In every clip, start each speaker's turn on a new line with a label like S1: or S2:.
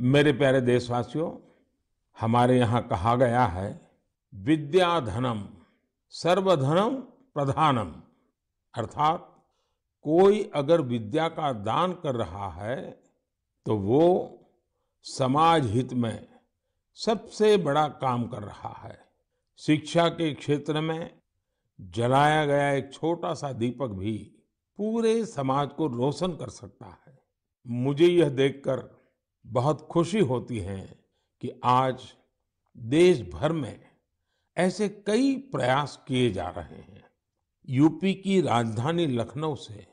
S1: मेरे प्यारे देशवासियों हमारे यहाँ कहा गया है विद्याधनम सर्वधनम प्रधानम अर्थात कोई अगर विद्या का दान कर रहा है तो वो समाज हित में सबसे बड़ा काम कर रहा है शिक्षा के क्षेत्र में जलाया गया एक छोटा सा दीपक भी पूरे समाज को रोशन कर सकता है मुझे यह देखकर बहुत खुशी होती है कि आज देश भर में ऐसे कई प्रयास किए जा रहे हैं यूपी की राजधानी लखनऊ से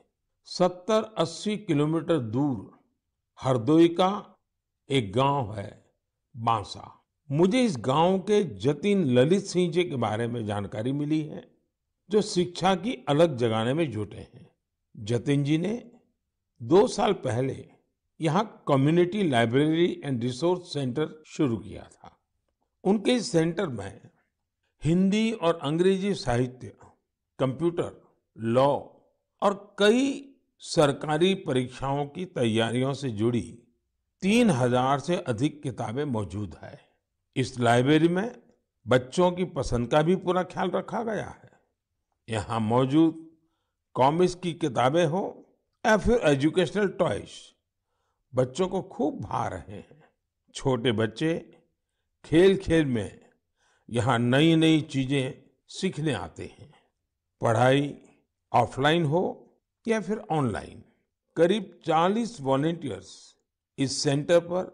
S1: 70-80 किलोमीटर दूर हरदोई का एक गांव है बांसा मुझे इस गांव के जतिन ललित सिंह जी के बारे में जानकारी मिली है जो शिक्षा की अलग जगाने में जुटे हैं जतिन जी ने दो साल पहले यहाँ community library and resource centre शुरू किया था उनके इस सेंटर में हिंदी और अंग्रेजी साहित्य कंप्यूटर लॉ और कई सरकारी परीक्षाओं की तैयारियों से जुड़ी तीन हजार से अधिक किताबें मौजूद है इस लाइब्रेरी में बच्चों की पसंद का भी पूरा ख्याल रखा गया है यहाँ मौजूद कॉमिक्स की किताबें हो या फिर एजुकेशनल टॉयज़ बच्चों को खूब भा रहे हैं छोटे बच्चे खेल खेल में यहाँ नई नई चीजें सीखने आते हैं पढ़ाई ऑफलाइन हो या फिर ऑनलाइन करीब 40 वॉलेंटियर्स इस सेंटर पर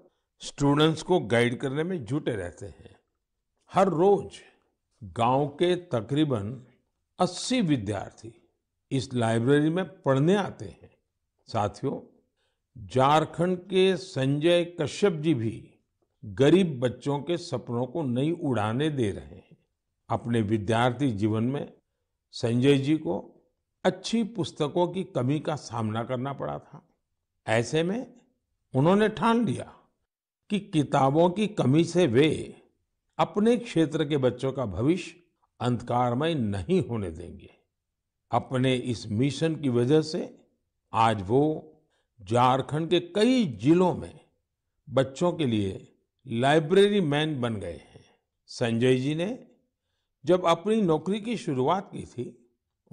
S1: स्टूडेंट्स को गाइड करने में जुटे रहते हैं हर रोज गांव के तकरीबन 80 विद्यार्थी इस लाइब्रेरी में पढ़ने आते हैं साथियों झारखंड के संजय कश्यप जी भी गरीब बच्चों के सपनों को नहीं उड़ाने दे रहे हैं अपने विद्यार्थी जीवन में संजय जी को अच्छी पुस्तकों की कमी का सामना करना पड़ा था ऐसे में उन्होंने ठान लिया कि किताबों की कमी से वे अपने क्षेत्र के बच्चों का भविष्य अंधकारमय नहीं होने देंगे अपने इस मिशन की वजह से आज वो झारखंड के कई जिलों में बच्चों के लिए लाइब्रेरी मैन बन गए हैं संजय जी ने जब अपनी नौकरी की शुरुआत की थी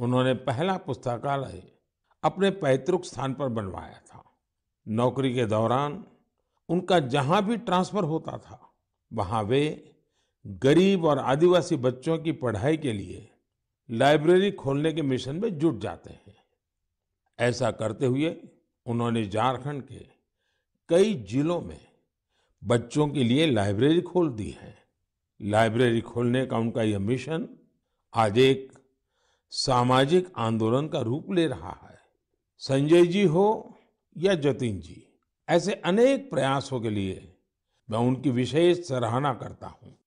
S1: उन्होंने पहला पुस्तकालय अपने पैतृक स्थान पर बनवाया था नौकरी के दौरान उनका जहां भी ट्रांसफर होता था वहां वे गरीब और आदिवासी बच्चों की पढ़ाई के लिए लाइब्रेरी खोलने के मिशन में जुट जाते हैं ऐसा करते हुए उन्होंने झारखंड के कई जिलों में बच्चों के लिए लाइब्रेरी खोल दी है लाइब्रेरी खोलने का उनका यह मिशन आज एक सामाजिक आंदोलन का रूप ले रहा है संजय जी हो या जतिन जी ऐसे अनेक प्रयासों के लिए मैं उनकी विशेष सराहना करता हूँ